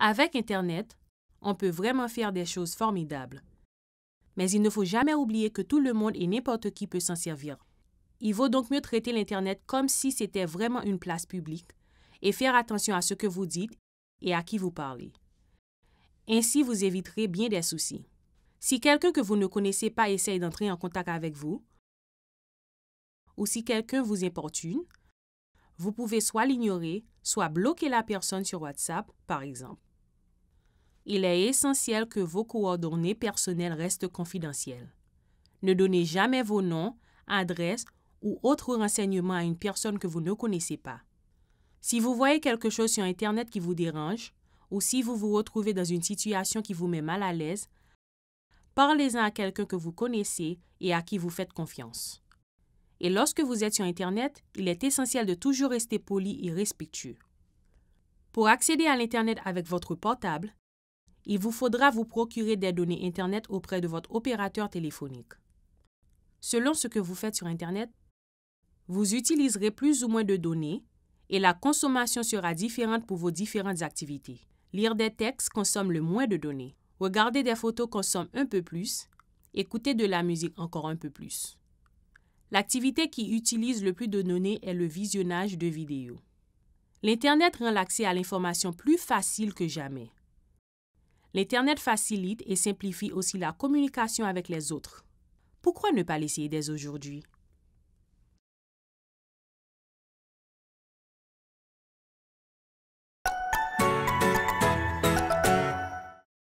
Avec Internet, on peut vraiment faire des choses formidables. Mais il ne faut jamais oublier que tout le monde et n'importe qui peut s'en servir. Il vaut donc mieux traiter l'Internet comme si c'était vraiment une place publique et faire attention à ce que vous dites et à qui vous parlez. Ainsi, vous éviterez bien des soucis. Si quelqu'un que vous ne connaissez pas essaye d'entrer en contact avec vous, ou si quelqu'un vous importune, vous pouvez soit l'ignorer, soit bloquer la personne sur WhatsApp, par exemple il est essentiel que vos coordonnées personnelles restent confidentielles. Ne donnez jamais vos noms, adresses ou autres renseignements à une personne que vous ne connaissez pas. Si vous voyez quelque chose sur Internet qui vous dérange, ou si vous vous retrouvez dans une situation qui vous met mal à l'aise, parlez-en à quelqu'un que vous connaissez et à qui vous faites confiance. Et lorsque vous êtes sur Internet, il est essentiel de toujours rester poli et respectueux. Pour accéder à l'Internet avec votre portable, il vous faudra vous procurer des données Internet auprès de votre opérateur téléphonique. Selon ce que vous faites sur Internet, vous utiliserez plus ou moins de données et la consommation sera différente pour vos différentes activités. Lire des textes consomme le moins de données. Regarder des photos consomme un peu plus. Écouter de la musique encore un peu plus. L'activité qui utilise le plus de données est le visionnage de vidéos. L'Internet rend l'accès à l'information plus facile que jamais. L'Internet facilite et simplifie aussi la communication avec les autres. Pourquoi ne pas l'essayer dès aujourd'hui